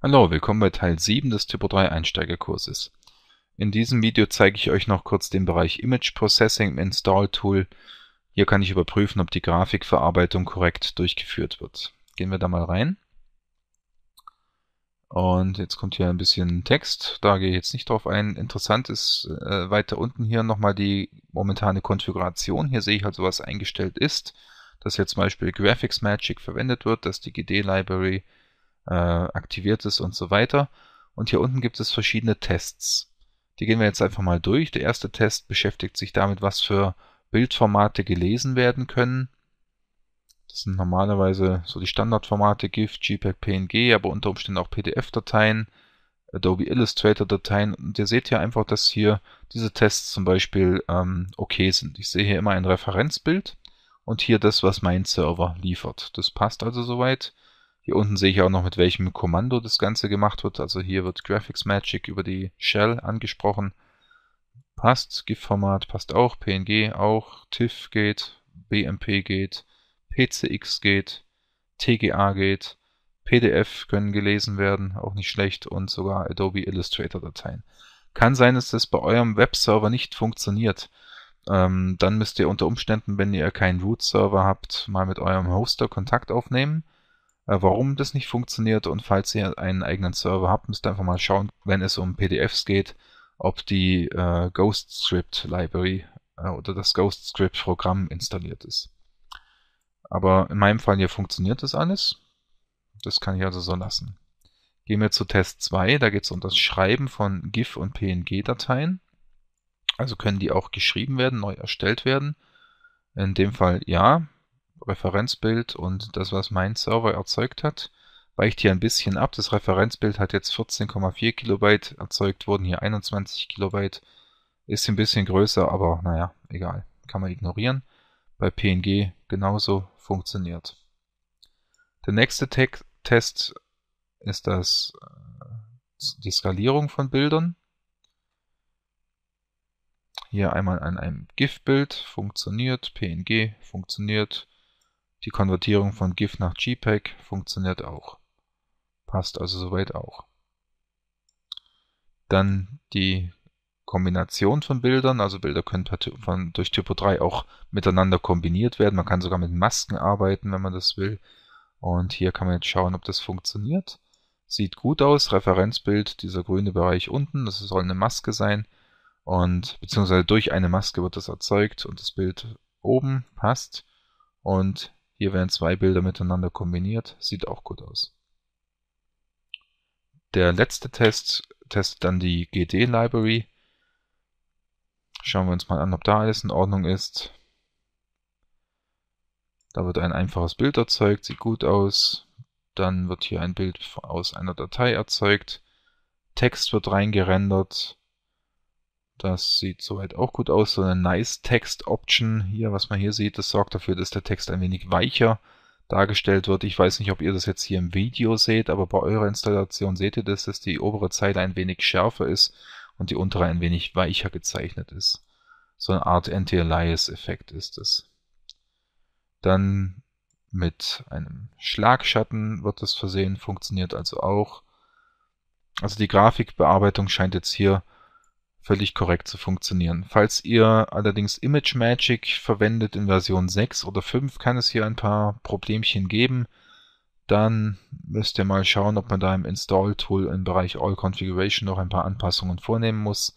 Hallo, willkommen bei Teil 7 des Typo 3 Einsteigerkurses. In diesem Video zeige ich euch noch kurz den Bereich Image Processing im Install Tool. Hier kann ich überprüfen, ob die Grafikverarbeitung korrekt durchgeführt wird. Gehen wir da mal rein. Und jetzt kommt hier ein bisschen Text, da gehe ich jetzt nicht drauf ein. Interessant ist äh, weiter unten hier nochmal die momentane Konfiguration. Hier sehe ich also, was eingestellt ist, dass hier zum Beispiel Graphics Magic verwendet wird, dass die GD-Library äh, aktiviert ist und so weiter. Und hier unten gibt es verschiedene Tests. Die gehen wir jetzt einfach mal durch. Der erste Test beschäftigt sich damit, was für Bildformate gelesen werden können. Das sind normalerweise so die Standardformate GIF, JPEG, PNG, aber unter Umständen auch PDF-Dateien, Adobe Illustrator-Dateien. Und ihr seht hier einfach, dass hier diese Tests zum Beispiel ähm, okay sind. Ich sehe hier immer ein Referenzbild und hier das, was mein Server liefert. Das passt also soweit. Hier unten sehe ich auch noch, mit welchem Kommando das Ganze gemacht wird. Also hier wird Graphics Magic über die Shell angesprochen. Passt, GIF-Format passt auch, PNG auch, TIFF geht, BMP geht, PCX geht, TGA geht, PDF können gelesen werden, auch nicht schlecht, und sogar Adobe Illustrator-Dateien. Kann sein, dass das bei eurem Webserver nicht funktioniert. Ähm, dann müsst ihr unter Umständen, wenn ihr keinen Root-Server habt, mal mit eurem Hoster Kontakt aufnehmen äh, warum das nicht funktioniert und falls ihr einen eigenen Server habt, müsst ihr einfach mal schauen, wenn es um PDFs geht, ob die äh, Ghost Library äh, oder das GhostScript Programm installiert ist. Aber in meinem Fall hier funktioniert das alles. Das kann ich also so lassen. Gehen wir zu Test 2, da geht es um das Schreiben von GIF- und PNG-Dateien. Also können die auch geschrieben werden, neu erstellt werden. In dem Fall ja, Referenzbild und das, was mein Server erzeugt hat, weicht hier ein bisschen ab. Das Referenzbild hat jetzt 14,4 Kilobyte erzeugt, wurden hier 21 Kilobyte. Ist ein bisschen größer, aber naja, egal. Kann man ignorieren. Bei PNG genauso funktioniert. Der nächste Te Test ist das, äh, die Skalierung von Bildern. Hier einmal an einem GIF-Bild funktioniert, PNG funktioniert, die Konvertierung von GIF nach JPEG funktioniert auch. Passt also soweit auch. Dann die Kombination von Bildern, also Bilder können von, durch Typo 3 auch miteinander kombiniert werden. Man kann sogar mit Masken arbeiten, wenn man das will. Und hier kann man jetzt schauen, ob das funktioniert. Sieht gut aus, Referenzbild, dieser grüne Bereich unten, das soll eine Maske sein. Und beziehungsweise durch eine Maske wird das erzeugt und das Bild oben passt. Und hier werden zwei Bilder miteinander kombiniert, sieht auch gut aus. Der letzte Test testet dann die GD-Library. Schauen wir uns mal an, ob da alles in Ordnung ist. Da wird ein einfaches Bild erzeugt, sieht gut aus. Dann wird hier ein Bild aus einer Datei erzeugt. Text wird reingerendert. Das sieht soweit auch gut aus. So eine Nice Text Option hier, was man hier sieht, das sorgt dafür, dass der Text ein wenig weicher dargestellt wird. Ich weiß nicht, ob ihr das jetzt hier im Video seht, aber bei eurer Installation seht ihr das, dass die obere Zeile ein wenig schärfer ist und die untere ein wenig weicher gezeichnet ist. So eine Art Anti-Alias-Effekt ist es. Dann mit einem Schlagschatten wird das versehen, funktioniert also auch. Also die Grafikbearbeitung scheint jetzt hier völlig korrekt zu funktionieren. Falls ihr allerdings Image Magic verwendet in Version 6 oder 5, kann es hier ein paar Problemchen geben. Dann müsst ihr mal schauen, ob man da im Install-Tool im Bereich All Configuration noch ein paar Anpassungen vornehmen muss.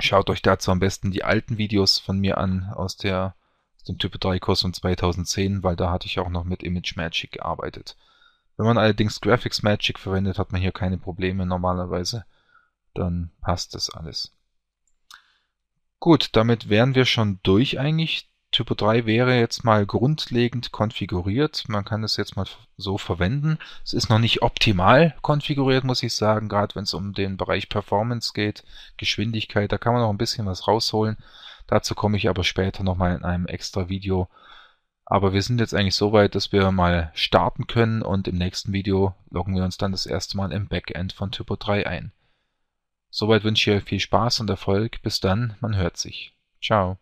Schaut euch dazu am besten die alten Videos von mir an aus, der, aus dem Type 3 Kurs von 2010, weil da hatte ich auch noch mit Image Magic gearbeitet. Wenn man allerdings Graphics Magic verwendet, hat man hier keine Probleme normalerweise dann passt das alles. Gut, damit wären wir schon durch eigentlich. Typo 3 wäre jetzt mal grundlegend konfiguriert. Man kann es jetzt mal so verwenden. Es ist noch nicht optimal konfiguriert, muss ich sagen, gerade wenn es um den Bereich Performance geht, Geschwindigkeit, da kann man noch ein bisschen was rausholen. Dazu komme ich aber später nochmal in einem extra Video. Aber wir sind jetzt eigentlich so weit, dass wir mal starten können und im nächsten Video loggen wir uns dann das erste Mal im Backend von Typo 3 ein. Soweit wünsche ich euch viel Spaß und Erfolg. Bis dann, man hört sich. Ciao.